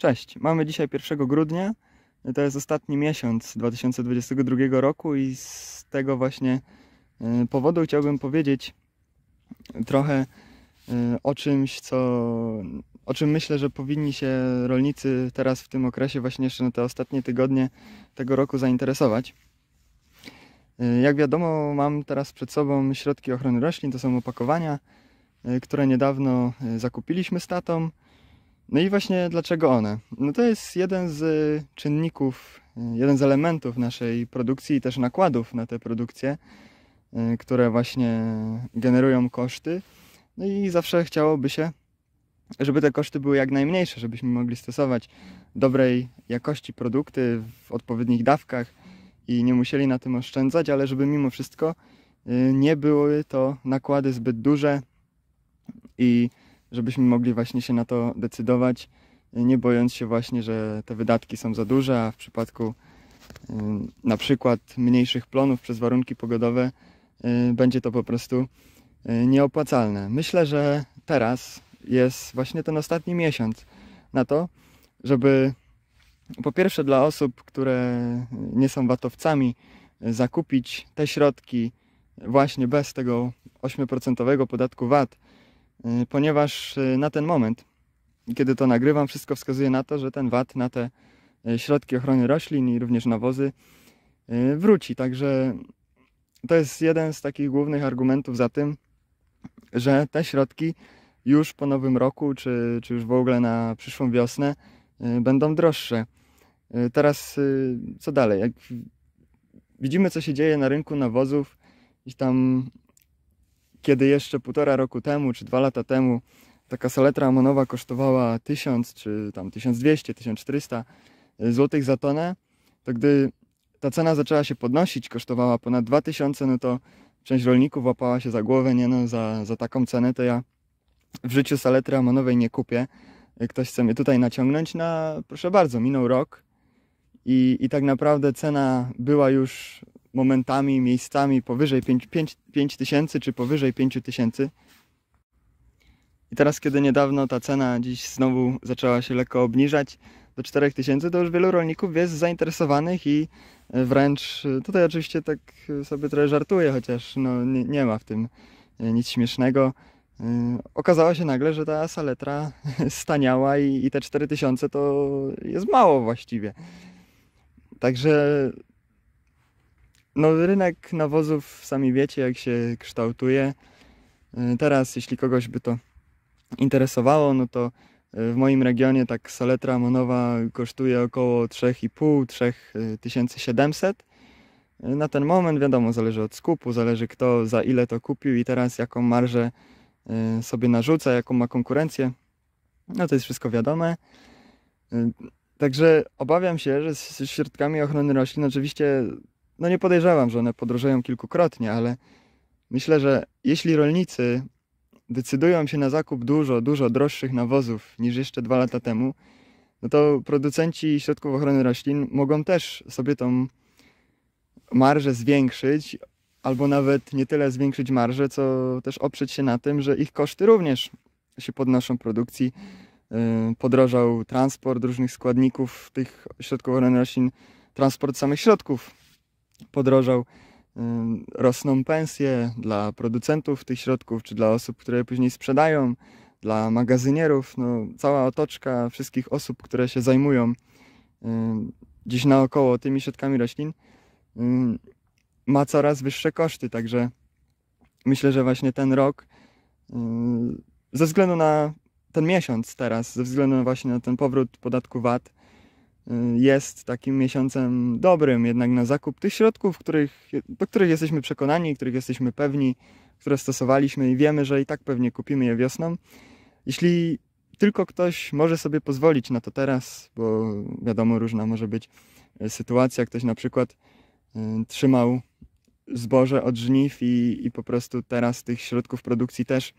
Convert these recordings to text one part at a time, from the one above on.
Cześć, mamy dzisiaj 1 grudnia. To jest ostatni miesiąc 2022 roku i z tego właśnie y, powodu chciałbym powiedzieć y, trochę y, o czymś, co, o czym myślę, że powinni się rolnicy teraz w tym okresie, właśnie jeszcze na te ostatnie tygodnie tego roku zainteresować. Jak wiadomo, mam teraz przed sobą środki ochrony roślin, to są opakowania, które niedawno zakupiliśmy z tatą no i właśnie dlaczego one? No to jest jeden z y, czynników, y, jeden z elementów naszej produkcji i też nakładów na te produkcje, y, które właśnie generują koszty. No i zawsze chciałoby się, żeby te koszty były jak najmniejsze, żebyśmy mogli stosować dobrej jakości produkty w odpowiednich dawkach i nie musieli na tym oszczędzać, ale żeby mimo wszystko nie były to nakłady zbyt duże i żebyśmy mogli właśnie się na to decydować, nie bojąc się właśnie, że te wydatki są za duże, a w przypadku y, na przykład mniejszych plonów przez warunki pogodowe y, będzie to po prostu y, nieopłacalne. Myślę, że teraz jest właśnie ten ostatni miesiąc na to, żeby po pierwsze dla osób, które nie są watowcami, zakupić te środki właśnie bez tego 8% podatku VAT Y, ponieważ y, na ten moment, kiedy to nagrywam, wszystko wskazuje na to, że ten VAT na te y, środki ochrony roślin i również nawozy wróci. Także to jest jeden z takich głównych argumentów za tym, że te środki już po nowym roku, czy, czy już w ogóle na przyszłą wiosnę, będą droższe. Teraz co dalej? Jak widzimy, co się dzieje na rynku nawozów, i tam kiedy jeszcze półtora roku temu czy dwa lata temu taka saletra amonowa kosztowała 1000 czy tam 1200, 1400 e, złotych za tonę, to gdy ta cena zaczęła się podnosić, kosztowała ponad 2000, no to część rolników łapała się za głowę, nie no, za, za taką cenę to ja w życiu saletry amonowej nie kupię. E, ktoś chce mnie tutaj naciągnąć na, proszę bardzo, minął rok i, i tak naprawdę cena była już momentami, miejscami powyżej 5, 5, 5 tysięcy czy powyżej 5 tysięcy. I teraz, kiedy niedawno ta cena dziś znowu zaczęła się lekko obniżać do 4 tysięcy, to już wielu rolników jest zainteresowanych i e, wręcz e, tutaj oczywiście tak e, sobie trochę żartuję, chociaż no, nie, nie ma w tym nic śmiesznego. Okazało się nagle, że ta saletra staniała i, i te 4000 to jest mało właściwie. Także no rynek nawozów, sami wiecie jak się kształtuje. Y, teraz jeśli kogoś by to interesowało, no to y, w moim regionie tak soletra monowa kosztuje około 3,5-3700. Y, na ten moment wiadomo, zależy od skupu, zależy kto za ile to kupił i teraz jaką marżę sobie narzuca, jaką ma konkurencję. No to jest wszystko wiadome. Także obawiam się, że z środkami ochrony roślin oczywiście no nie podejrzewam, że one podróżują kilkukrotnie, ale myślę, że jeśli rolnicy decydują się na zakup dużo, dużo droższych nawozów niż jeszcze dwa lata temu, no to producenci środków ochrony roślin mogą też sobie tą marżę zwiększyć, albo nawet nie tyle zwiększyć marżę, co też oprzeć się na tym, że ich koszty również się podnoszą produkcji. Y, podrożał transport różnych składników tych środków ochrony roślin, transport samych środków podrożał, rosną pensje dla producentów tych środków, czy dla osób, które później sprzedają, dla magazynierów, no, cała otoczka wszystkich osób, które się zajmują gdzieś naokoło tymi środkami roślin, ma coraz wyższe koszty, także myślę, że właśnie ten rok ze względu na ten miesiąc teraz, ze względu właśnie na ten powrót podatku VAT, jest takim miesiącem dobrym jednak na zakup tych środków, których, do których jesteśmy przekonani, których jesteśmy pewni, które stosowaliśmy i wiemy, że i tak pewnie kupimy je wiosną. Jeśli tylko ktoś może sobie pozwolić na to teraz, bo wiadomo, różna może być e, sytuacja. Ktoś na przykład e, trzymał zboże od żniw i, i po prostu teraz tych środków produkcji też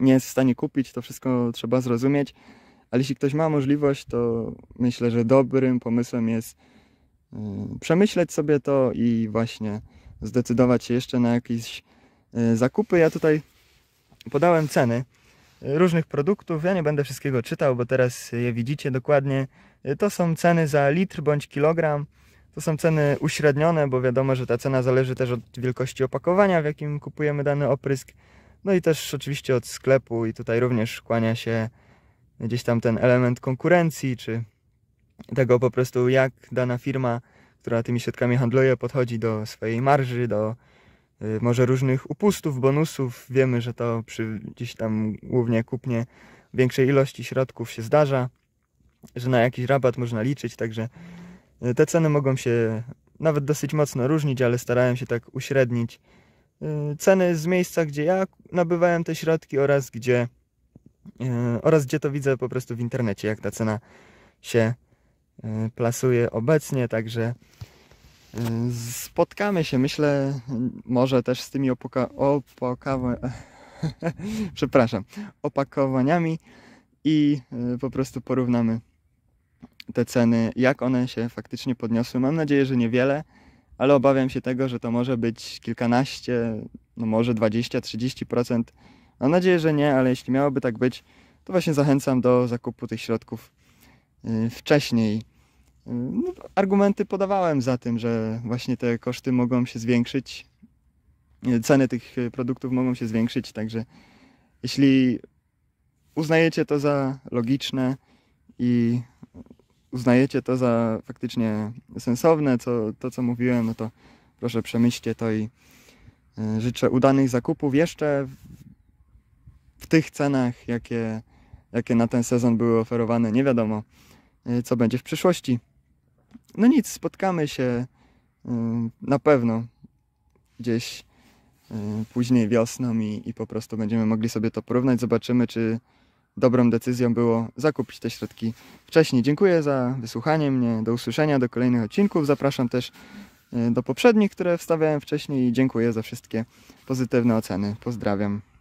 nie jest w stanie kupić, to wszystko trzeba zrozumieć. Ale jeśli ktoś ma możliwość, to myślę, że dobrym pomysłem jest y, przemyśleć sobie to i właśnie zdecydować się jeszcze na jakieś y, zakupy. Ja tutaj podałem ceny y, różnych produktów. Ja nie będę wszystkiego czytał, bo teraz je widzicie dokładnie. To są ceny za litr bądź kilogram. To są ceny uśrednione, bo wiadomo, że ta cena zależy też od wielkości opakowania, w jakim kupujemy dany oprysk. No i też oczywiście od sklepu i tutaj również kłania się gdzieś tam ten element konkurencji, czy tego po prostu jak dana firma, która tymi środkami handluje, podchodzi do swojej marży, do y, może różnych upustów, bonusów. Wiemy, że to przy gdzieś tam głównie kupnie większej ilości środków się zdarza, że na jakiś rabat można liczyć, także y, te ceny mogą się nawet dosyć mocno różnić, ale starałem się tak uśrednić y, ceny z miejsca, gdzie ja nabywałem te środki oraz gdzie E, oraz gdzie to widzę po prostu w internecie, jak ta cena się e, plasuje obecnie, także e, spotkamy się, myślę, może też z tymi opoka przepraszam, opakowaniami i po prostu porównamy te ceny, jak one się faktycznie podniosły. Mam nadzieję, że niewiele, ale obawiam się tego, że to może być kilkanaście, no może 20-30% Mam nadzieję, że nie, ale jeśli miałoby tak być, to właśnie zachęcam do zakupu tych środków y, wcześniej. Y, no, argumenty podawałem za tym, że właśnie te koszty mogą się zwiększyć, y, ceny tych produktów mogą się zwiększyć, także jeśli uznajecie to za logiczne i uznajecie to za faktycznie sensowne, co, to co mówiłem, no to proszę przemyślcie to i życzę udanych zakupów. Jeszcze w tych cenach, jakie, jakie na ten sezon były oferowane, nie wiadomo, e, co będzie w przyszłości. No nic, spotkamy się e, na pewno gdzieś e, później wiosną i, i po prostu będziemy mogli sobie to porównać. Zobaczymy, czy dobrą decyzją było zakupić te środki wcześniej. Dziękuję za wysłuchanie mnie. Do usłyszenia, do kolejnych odcinków. Zapraszam też do poprzednich, które wstawiałem wcześniej i dziękuję za wszystkie pozytywne oceny. Pozdrawiam.